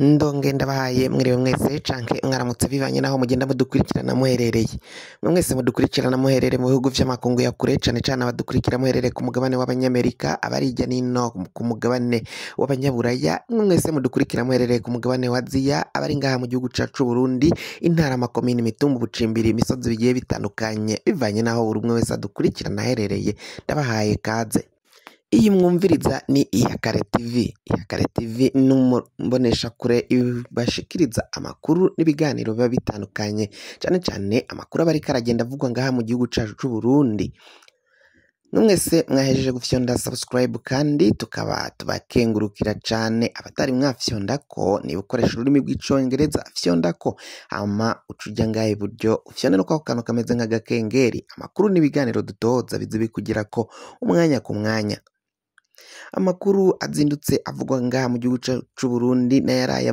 ndonge ndabahaye mwiriwe mwese canke mwaramutse bivanye naho mugenda mudukurikirana muherereye mwese mudukurikirana muherere mu bihugu by’amakungu ya kure cane cane abadukurikira muherere ku mugabane w'abanyamerika abarijya nino ku mugabane w'abanyaburaya mwese mudukurikira muherere ku mugabane wa Ziya abari ngaha mu gihugu cacu Burundi intara amakomini imitungo ubucimbiri imisozi bigiye bitandukanye bivanye naho buri umwe wese adukurikirana aherereye ndabahaye kaze Iyi mwumviriza ni iya Kare TV, iya Kare TV ni imboneshakure ibashikiriza amakuru n'ibiganiro biba bitandukanye, cyane cyane amakuru aba ariko aragenda avugwa ngaha mu gihugu cyacu cy'u Burundi. Mwese mwahejeje gufyonda subscribe kandi tukaba tubakengurukira cyane abatari mwafyonda ko niba ukoresha ururimi rw'icyongereza fyonda ko hama uca ujya ngaha iburyo ufyonde no kwako kantu kameze nk'agakengeri amakuru n'ibiganiro dutoza bize bikugera ko umwanya ku mwanya. amakuru azindutse avugwa ngaha mu gihugu cy'u Burundi n'ayaraye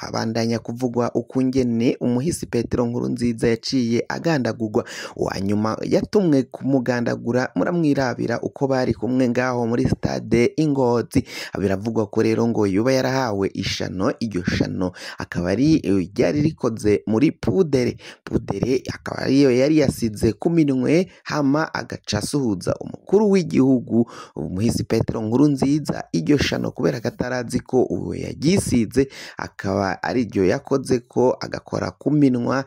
abandanya kuvugwa ukungene umuhisi Petero nkuru nziza yaciye agandagurwa wa nyuma yatumwe kumugandagura muramwirabira uko bari kumwe ngaho muri stade Ingozi biravugwa ko rero ngo yuba yarahawe ishano iryo shano akaba ari eh, ryari rikoze muri pudere pudere akaba ariyo yari yasize ku minwe hama agaca asuhuza umukuru w'igihugu umuhisi Petero nkuru inkuru nziza iryo shano kubera ko atarazi ko ubu yagisize akaba ari iryo yakoze ko agakora ku minwa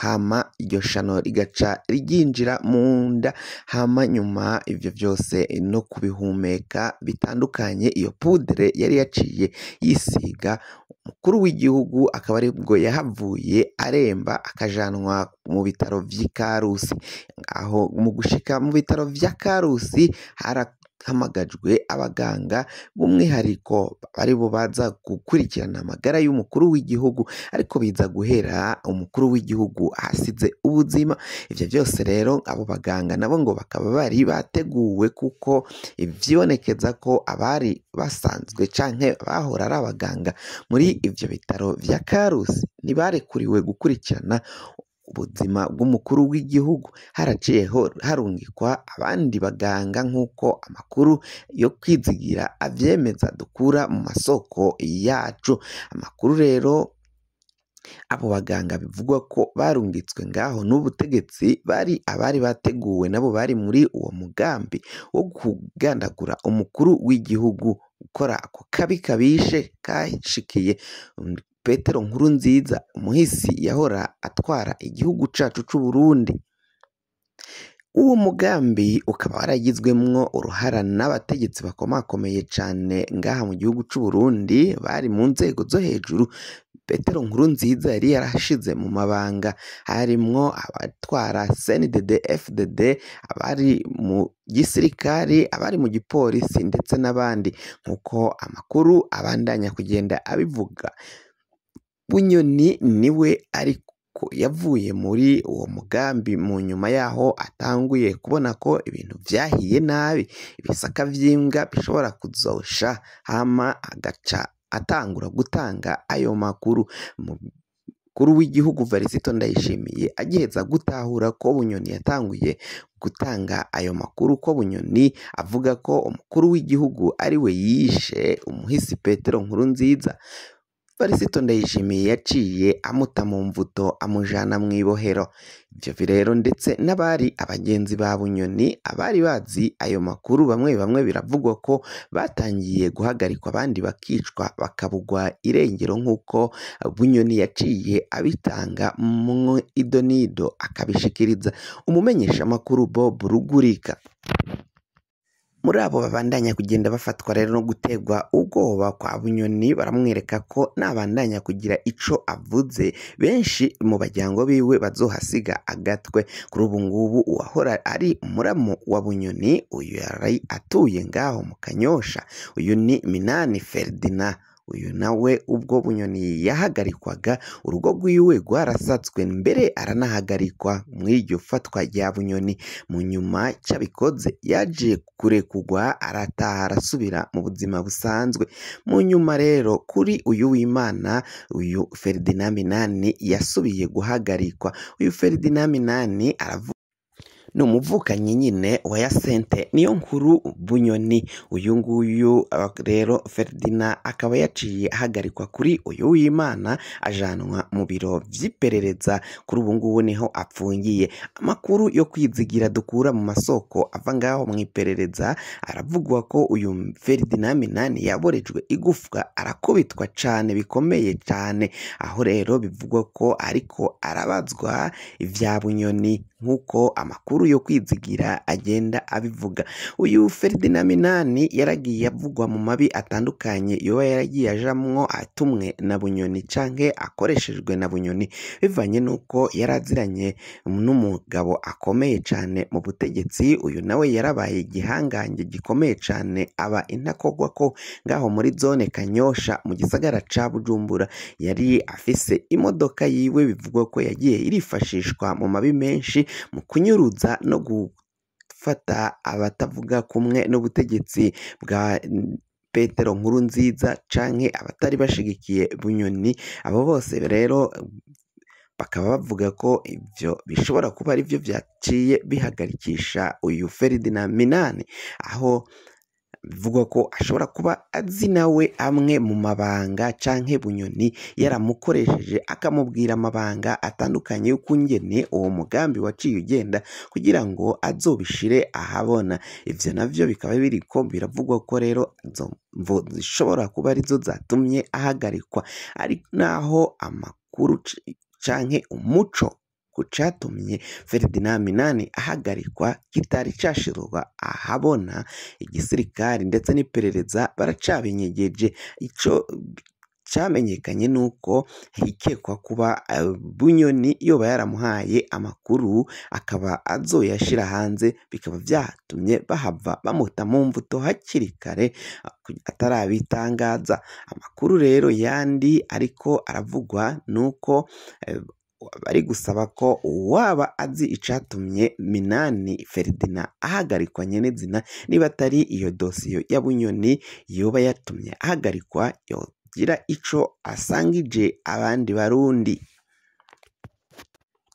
hama iryo shano rigaca ryinjira mu nda hama nyuma ibyo byose no kubihumeka bitandukanye iyo pudere yari yaciye yisiga umukuru w'igihugu akaba aribwo yahavuye aremba akajanwa mu bitaro by'i karusi aho mu gushika mu bitaro bya karusi hamagajwe abaganga b'umwihariko bari bubanza gukurikirana amagara y'umukuru w'igihugu ariko biza guhera umukuru w'igihugu ahasize ubuzima ibyo byose rero abo baganga nabo ngo bakaba bari bateguwe kuko byibonekeza ko abari basanzwe cyangwa bahora ari abaganga muri ibyo bitaro bya Karusi ntibarekuriwe gukurikirana ubuzima bw'umukuru w'igihugu haraciyeho harungikwa abandi baganga nk'uko amakuru yo kwizigira abyemeza dukura mu masoko yacu, amakuru rero abo baganga bivugwa ko barungitswe ngaho n'ubutegetsi bari abari bateguwe nabo bari muri uwo mugambi wo kugandagura umukuru w'igihugu, gukora ako kabi kabishe kashikiye. petero Nkuru nziza umuhisi yahora atwara igihugu cyacu cy'u Burundi uwo mugambi ukaba waragizwemwo uruhara n'abategetsi bakomakomeye cyane ngaha mu gihugu cy'u Burundi bari mu nzego zo hejuru petero Nkuru nziza yari yarashize mu mabanga harimwo abatwara cnded fdd abari mu gisirikari abari mu gipolisi ndetse n'abandi nk'uko amakuru abandanya kugenda abivuga Bunyoni we ariko yavuye muri uwo mugambi mu nyuma yaho atanguye kubona ko ibintu byahiye nabi, ibisaka by'imbwa bishobora kuzosha hama agaca atangura gutanga ayo makuru. Umukuru w'igihugu Varisito Ndayishimiye agiheza gutahura ko Bunyoni yatanguye gutanga ayo makuru ko Bunyoni avuga ko umukuru w'igihugu ari we yishe umuhisi Petero Nkuru nziza. Evaristo Ndayishimiye yaciye amuta mu mvuto amujana mu ibohero ibyo rero ndetse n'abari abagenzi ba bunyoni abari bazi ayo makuru bamwe bamwe biravugwa ko batangiye guhagarikwa abandi bakicwa bakabugwa irengero nk'uko bunyoni yaciye abitanga mu idonido akabishikiriza umumenyeshamakuru Bob Rugurika muri abo babandanya kugenda bafatwa rero no gutegwa ubwoba kwa bunyoni baramwereka ko nabandanya kugira ico avuze benshi mu bajyango biwe bazohasiga agatwe kuri ubu ngubu uwahora ari umuramu wa bunyoni uyu yari atuye ngaho mu kanyosha uyu ni minani feridina uyu nawe ubwo bunyoni yahagarikwaga urugo rwiwe rwarasatswe mbere aranahagarikwa mu iryo fatwa rya bunyoni mu nyuma cyabikoze yaje kurekugwa arataha arasubira mu buzima busanzwe mu nyuma rero kuri uyu w'imana uyu feridina minani yasubiye guhagarikwa uyu feridina minani aravuga ni umuvukanyi nyine wa yasente niyo nkuru bunyoni uyu nguyu rero feridina akaba yaciye ahagarikwa kuri uyu w'imana ajanwa mu biro by'iperereza kuri ubu ngubu niho apfungiye amakuru yo kwizigira dukura mu masoko ava ngaho mu iperereza aravugwa ko uyu feridina minani yaborejwe igufwa arakubitwa cyane bikomeye cyane aho rero bivugwa ko ariko arabazwa ibya bunyoni nk'uko amakuru amakuru yo kwizigira agenda abivuga uyu feridina minani yaragiye avugwa mu mabi atandukanye yoba yaragiye ajamwo atumwe na bunyoni cyangwa akoreshejwe na bunyoni bivanye n'uko yari aziranye n'umugabo akomeye cyane mu butegetsi uyu nawe yarabaye igihangange gikomeye cyane aba intakogwa ko ngaho muri zone kanyosha mu gisagara cya bujumbura yari afise imodoka yiwe bivugwa ko yagiye irifashishwa mu mabi menshi mu kunyuruza no gufata abatavuga kumwe n'ubutegetsi bwa Petero nkuru nziza canke abatari bashigikiye Bunyoni abo bose rero bakaba bavuga ko ibyo bishobora kuba ari arivyo vyaciye bihagarikisha uyu Ferdinand Minani aho bivugwa ko ashobora kuba azi nawe amwe mu mabanga canke bunyoni yaramukoresheje akamubwira amabanga atandukanye y'ukungene uwo mugambi waciye ugenda kugira ngo azobishire ahabona ibyo navyo bikaba biriko biravugwa ko rero izo mvo zishobora kuba arizo zatumye ahagarikwa ari naho amakuru canke umuco ku cyatumye Ferdinand Minani ahagarikwa kitari cyashirwa ahabona igisirikare ndetse n'iperereza baracabinyegeje icyo cyamenyekanye ni uko hikekwa kuba eh, bunyoni yoba yaramuhaye amakuru akaba azoyashyira hanze bikaba byatumye bahava bamuta mu mbuto hakiri kare atarabitangaza amakuru rero yandi ariko aravugwa ni uko eh, bari gusaba ko uwaba azi icyatumye minani feridina ahagarikwa nyenezina niba atari iyo dosiyo yabunyoni yoba yatumye ahagarikwa yogira icyo asangije abandi barundi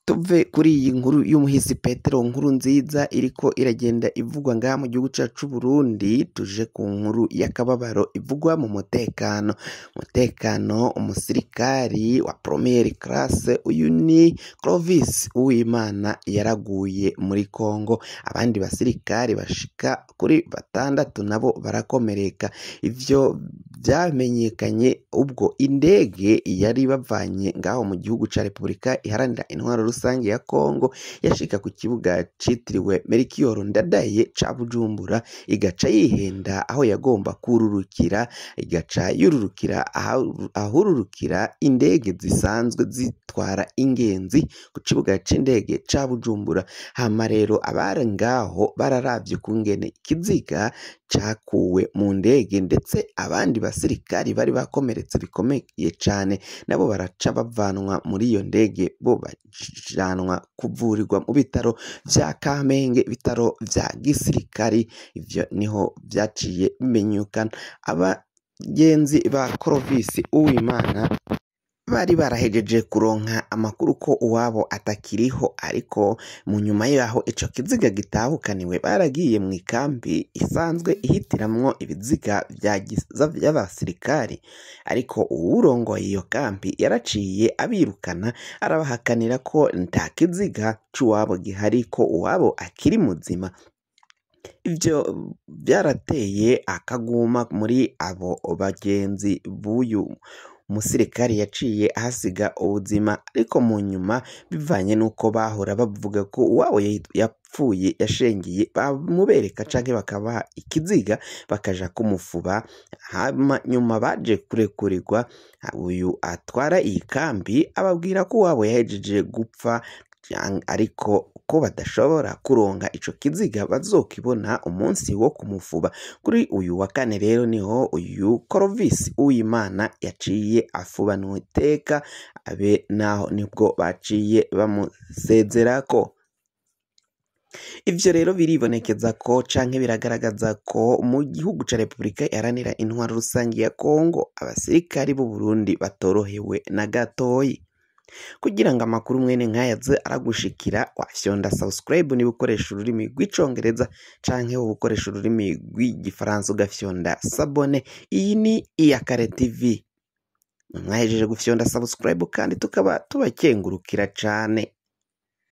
tuve kuri iyi nkuru y'umuhizi petero nkuru nziza iriko iragenda ivugwa ngaha mu gihugu cyacu Burundi tuje ku nkuru y'akababaro ivugwa mu mutekano umutekano umusirikari wa promiyeri karase uyu ni Clovis Uwimana yaraguye muri Kongo abandi basirikari bashika kuri batandatu nabo barakomereka ibyo byamenyekanye ubwo indege yari bavanye ngaho mu gihugu cya Repubulika Iharanira Intwaro Rusange ya Kongo yashika ku kibuga citiriwe Melchior Ndadaye ca Bujumbura igaca yihenda aho yagomba kururukira igaca yururukira ahururukira indege zisanzwe zitwara ingenzi ku kibuga cy’indege ca Bujumbura hama rero abari ngaho bararavye kungene ikiziga cakuwe mu ndege ndetse abandi basirikari bari bakomeretse bikomeye cyane nabo baraca bavanwa muri iyo ndege bo bajyanwa kuvurirwa mu bitaro bya kamenge ibitaro bya gisirikari ibyo niho byaciye bimenyekana abagenzi ba korovisi uwimana bari barahejeje kuronka amakuru ko uwabo atakiriho ariko mu nyuma yaho icyo kiziga gitahukaniwe baragiye mu ikambi isanzwe ihitiramwo ibiziga vy'abasirikari ariko uwurongoye iyo kambi yaraciye abirukana arabahakanira ko nta kiziga c'uwabo gihari ko uwabo akiri muzima ibyo byarateye akaguma muri abo bagenzi b'uyu umusirikare yaciye ahasiga ubuzima ariko mu nyuma bivanye n'uko bahora bavuga ko uwawe yapfuye yashengeye bamubereka canke bakabaha ikiziga bakaja kumufuba nyuma baje kurekurigwa uyu atwara iyi kambi ababwira ko uwabo yahejeje gupfa ariko ko badashobora kuronka ico kiziga bazokibona umunsi wo kumufuba kuri uyu wa kane rero niho uyu Clovis Uwimana yaciye afuba n’Uteka abe naho nibwo baciye ko ibyo rero biribonekeza ko canke biragaragaza ko mu gihugu ca repubulika iharanira intwaro rusange ya kongo abasirikari b'uburundi batorohewe na gatoyi kugira ngo amakuru mwene nk'ayadze aragushikira wasyonda subscribe niba ukoresha ururimi rw'icongereza canke wowe ukoresha ururimi rw'igifaransa ugafyonda sabone iyi ni iya kare tv mwahejeje gufyonda subscribe kandi tukaba tubakengurukira cane